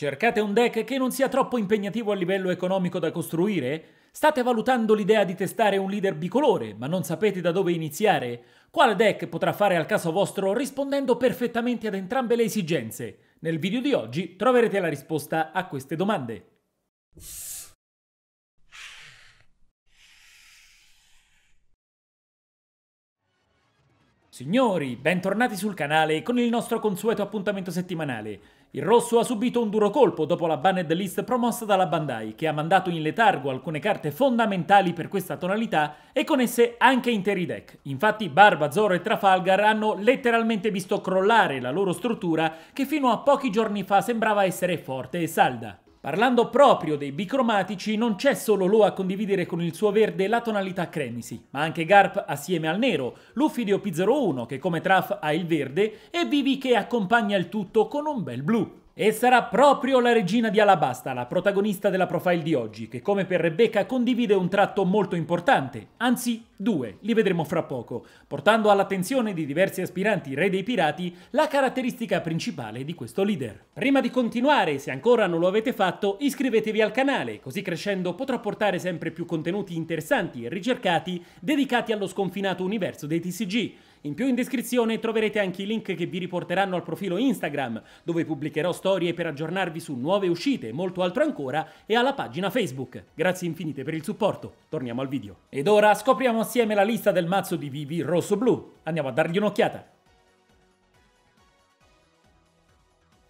Cercate un deck che non sia troppo impegnativo a livello economico da costruire? State valutando l'idea di testare un leader bicolore, ma non sapete da dove iniziare? Quale deck potrà fare al caso vostro rispondendo perfettamente ad entrambe le esigenze? Nel video di oggi troverete la risposta a queste domande. Signori, bentornati sul canale con il nostro consueto appuntamento settimanale. Il rosso ha subito un duro colpo dopo la banned list promossa dalla Bandai, che ha mandato in letargo alcune carte fondamentali per questa tonalità e con esse anche interi deck. Infatti Barba, Zoro e Trafalgar hanno letteralmente visto crollare la loro struttura che fino a pochi giorni fa sembrava essere forte e salda. Parlando proprio dei bicromatici, non c'è solo Lo a condividere con il suo verde la tonalità cremisi, ma anche Garp assieme al nero, Luffy di op 01 che come Traf ha il verde e Vivi che accompagna il tutto con un bel blu. E sarà proprio la regina di Alabasta, la protagonista della profile di oggi, che come per Rebecca condivide un tratto molto importante, anzi Due, li vedremo fra poco, portando all'attenzione di diversi aspiranti re dei pirati la caratteristica principale di questo leader. Prima di continuare, se ancora non lo avete fatto, iscrivetevi al canale, così crescendo potrò portare sempre più contenuti interessanti e ricercati dedicati allo sconfinato universo dei TCG. In più in descrizione troverete anche i link che vi riporteranno al profilo Instagram, dove pubblicherò storie per aggiornarvi su nuove uscite, e molto altro ancora, e alla pagina Facebook. Grazie infinite per il supporto. Torniamo al video. Ed ora scopriamo assieme la lista del mazzo di Vivi rosso-blu. Andiamo a dargli un'occhiata.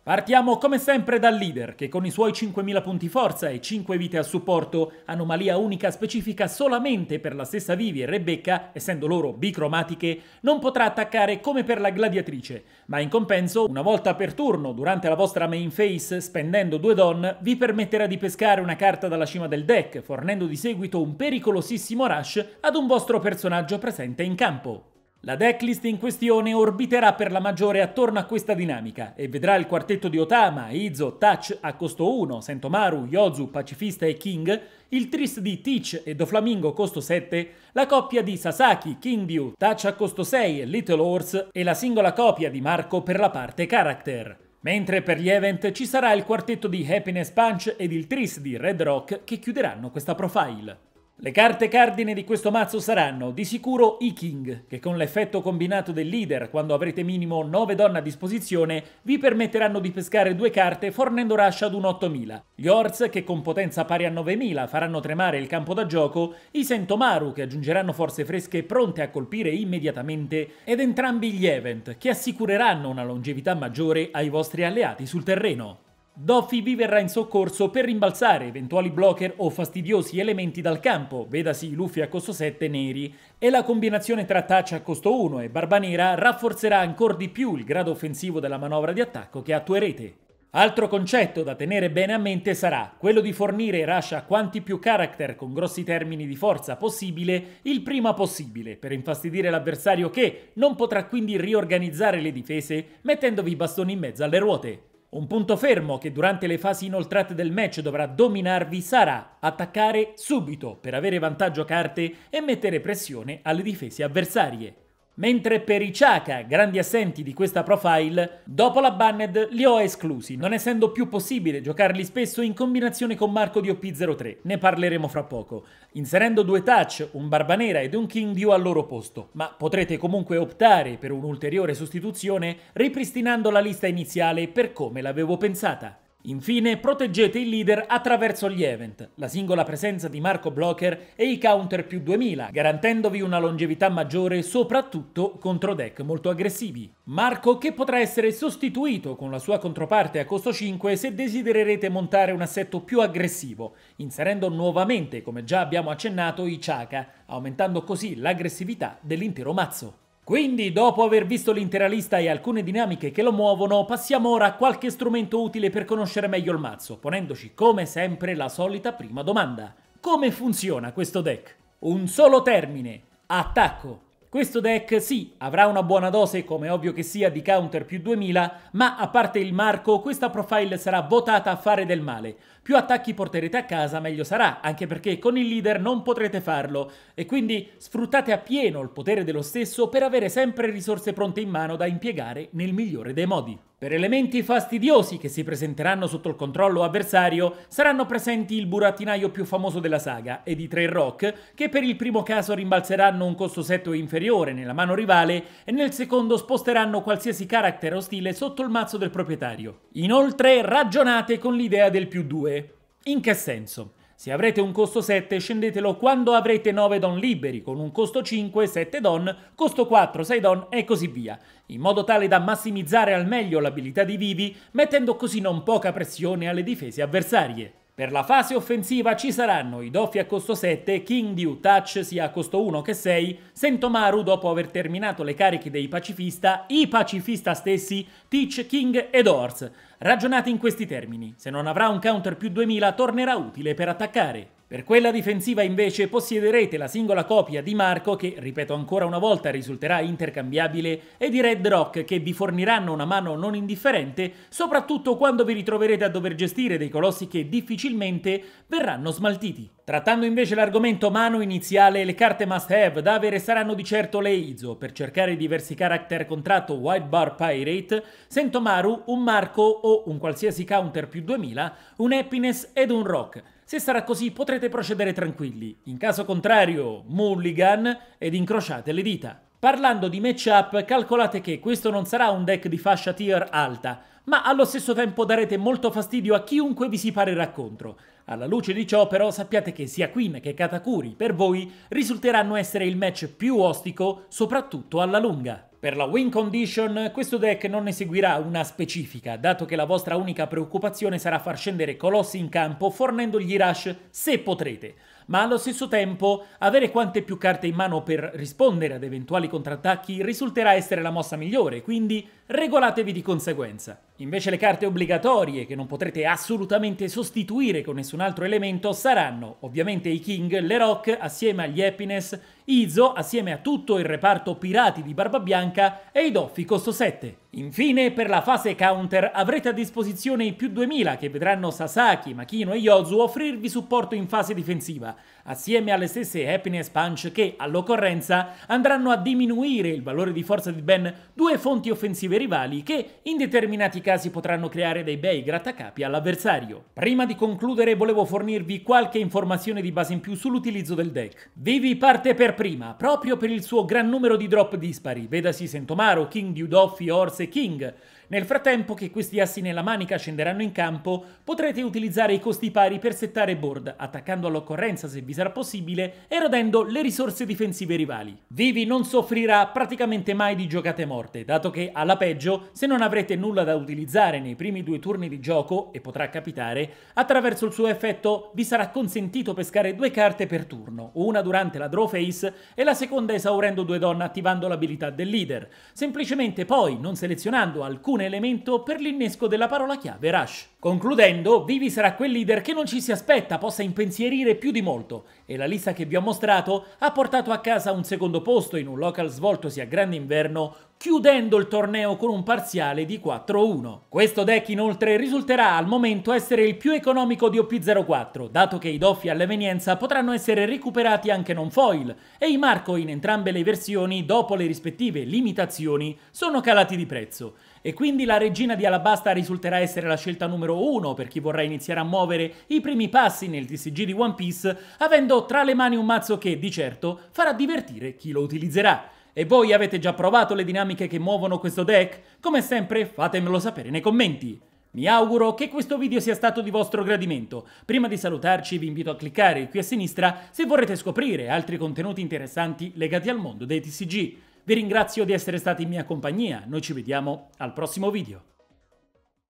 Partiamo come sempre dal leader, che con i suoi 5.000 punti forza e 5 vite a supporto, anomalia unica specifica solamente per la stessa Vivi e Rebecca, essendo loro bicromatiche, non potrà attaccare come per la gladiatrice, ma in compenso, una volta per turno, durante la vostra main phase, spendendo due don, vi permetterà di pescare una carta dalla cima del deck, fornendo di seguito un pericolosissimo rush ad un vostro personaggio presente in campo. La decklist in questione orbiterà per la maggiore attorno a questa dinamica e vedrà il quartetto di Otama, Izo, Touch a costo 1, Sentomaru, Yozu, Pacifista e King, il tris di Teach e Doflamingo costo 7, la coppia di Sasaki, Kingyu, Touch a costo 6 e Little Horse e la singola copia di Marco per la parte character. Mentre per gli event ci sarà il quartetto di Happiness Punch ed il tris di Red Rock che chiuderanno questa profile. Le carte cardine di questo mazzo saranno di sicuro i King, che con l'effetto combinato del leader, quando avrete minimo 9 donne a disposizione, vi permetteranno di pescare due carte fornendo rush ad un 8000. Gli Orz, che con potenza pari a 9000 faranno tremare il campo da gioco, i Sentomaru, che aggiungeranno forze fresche pronte a colpire immediatamente, ed entrambi gli Event, che assicureranno una longevità maggiore ai vostri alleati sul terreno. Doffy vi verrà in soccorso per rimbalzare eventuali blocker o fastidiosi elementi dal campo, vedasi Luffy a costo 7 neri, e la combinazione tra Touch a costo 1 e Barba Nera rafforzerà ancora di più il grado offensivo della manovra di attacco che attuerete. Altro concetto da tenere bene a mente sarà quello di fornire Rush a quanti più character con grossi termini di forza possibile il prima possibile per infastidire l'avversario che non potrà quindi riorganizzare le difese mettendovi i bastoni in mezzo alle ruote. Un punto fermo che durante le fasi inoltrate del match dovrà dominarvi sarà attaccare subito per avere vantaggio carte e mettere pressione alle difese avversarie. Mentre per i Chaka, grandi assenti di questa profile, dopo la banned li ho esclusi, non essendo più possibile giocarli spesso in combinazione con Marco di OP03, ne parleremo fra poco, inserendo due touch, un barba nera ed un King Dio al loro posto, ma potrete comunque optare per un'ulteriore sostituzione ripristinando la lista iniziale per come l'avevo pensata. Infine, proteggete il leader attraverso gli event, la singola presenza di Marco Blocker e i counter più 2000, garantendovi una longevità maggiore soprattutto contro deck molto aggressivi. Marco che potrà essere sostituito con la sua controparte a costo 5 se desidererete montare un assetto più aggressivo, inserendo nuovamente, come già abbiamo accennato, i Chaka, aumentando così l'aggressività dell'intero mazzo. Quindi, dopo aver visto l'intera lista e alcune dinamiche che lo muovono, passiamo ora a qualche strumento utile per conoscere meglio il mazzo, ponendoci come sempre la solita prima domanda. Come funziona questo deck? Un solo termine, attacco. Questo deck sì, avrà una buona dose, come ovvio che sia, di counter più 2000, ma a parte il marco, questa profile sarà votata a fare del male. Più attacchi porterete a casa, meglio sarà, anche perché con il leader non potrete farlo, e quindi sfruttate appieno il potere dello stesso per avere sempre risorse pronte in mano da impiegare nel migliore dei modi. Per elementi fastidiosi che si presenteranno sotto il controllo avversario saranno presenti il burattinaio più famoso della saga ed i tre rock che per il primo caso rimbalzeranno un costo 7 inferiore nella mano rivale e nel secondo sposteranno qualsiasi carattere ostile sotto il mazzo del proprietario. Inoltre ragionate con l'idea del più 2. In che senso? Se avrete un costo 7 scendetelo quando avrete 9 don liberi, con un costo 5, 7 don, costo 4, 6 don e così via, in modo tale da massimizzare al meglio l'abilità di vivi, mettendo così non poca pressione alle difese avversarie. Per la fase offensiva ci saranno Idoffi a costo 7, King Diu Touch sia a costo 1 che 6, Sentomaru dopo aver terminato le cariche dei pacifista, i pacifista stessi, Teach, King ed Ors. Ragionate in questi termini, se non avrà un counter più 2000 tornerà utile per attaccare. Per quella difensiva invece possiederete la singola copia di Marco che, ripeto ancora una volta, risulterà intercambiabile e di Red Rock che vi forniranno una mano non indifferente, soprattutto quando vi ritroverete a dover gestire dei colossi che difficilmente verranno smaltiti. Trattando invece l'argomento mano iniziale, le carte must have da avere saranno di certo le Izo. Per cercare diversi character contratto Wild Bar Pirate, Sentomaru, un Marco o un qualsiasi counter più 2000, un Happiness ed un Rock. Se sarà così potrete procedere tranquilli, in caso contrario mulligan ed incrociate le dita. Parlando di matchup, calcolate che questo non sarà un deck di fascia tier alta, ma allo stesso tempo darete molto fastidio a chiunque vi si parerà contro. Alla luce di ciò però sappiate che sia Queen che Katakuri per voi risulteranno essere il match più ostico, soprattutto alla lunga. Per la win condition questo deck non ne seguirà una specifica, dato che la vostra unica preoccupazione sarà far scendere colossi in campo fornendogli rush se potrete, ma allo stesso tempo avere quante più carte in mano per rispondere ad eventuali contrattacchi risulterà essere la mossa migliore, quindi regolatevi di conseguenza. Invece le carte obbligatorie, che non potrete assolutamente sostituire con nessun altro elemento, saranno ovviamente i King, le Rock, assieme agli Happiness, Izo, assieme a tutto il reparto Pirati di Barbabianca e i Doffi costo 7. Infine, per la fase counter avrete a disposizione i più 2000 che vedranno Sasaki, Makino e Yozu offrirvi supporto in fase difensiva, assieme alle stesse Happiness Punch che, all'occorrenza, andranno a diminuire il valore di forza di ben due fonti offensive rivali che, in determinati casi, casi potranno creare dei bei grattacapi all'avversario. Prima di concludere volevo fornirvi qualche informazione di base in più sull'utilizzo del deck. Vivi parte per prima, proprio per il suo gran numero di drop dispari, vedasi Sentomaro, King Diudoffi, Orse e King, nel frattempo che questi assi nella manica scenderanno in campo, potrete utilizzare i costi pari per settare board, attaccando all'occorrenza se vi sarà possibile e rodendo le risorse difensive rivali. Vivi non soffrirà praticamente mai di giocate morte, dato che alla peggio, se non avrete nulla da utilizzare nei primi due turni di gioco, e potrà capitare, attraverso il suo effetto vi sarà consentito pescare due carte per turno, una durante la draw phase e la seconda esaurendo due donne attivando l'abilità del leader. Semplicemente poi, non selezionando alcune un elemento per l'innesco della parola chiave Rush. Concludendo, Vivi sarà quel leader che non ci si aspetta possa impensierire più di molto e la lista che vi ho mostrato ha portato a casa un secondo posto in un local svoltosi a grande inverno chiudendo il torneo con un parziale di 4-1. Questo deck inoltre risulterà al momento essere il più economico di OP04, dato che i doffi all'evenienza potranno essere recuperati anche non foil, e i Marco in entrambe le versioni, dopo le rispettive limitazioni, sono calati di prezzo. E quindi la regina di Alabasta risulterà essere la scelta numero 1 per chi vorrà iniziare a muovere i primi passi nel TCG di One Piece, avendo ho tra le mani un mazzo che, di certo, farà divertire chi lo utilizzerà. E voi avete già provato le dinamiche che muovono questo deck? Come sempre fatemelo sapere nei commenti. Mi auguro che questo video sia stato di vostro gradimento. Prima di salutarci vi invito a cliccare qui a sinistra se vorrete scoprire altri contenuti interessanti legati al mondo dei TCG. Vi ringrazio di essere stati in mia compagnia, noi ci vediamo al prossimo video.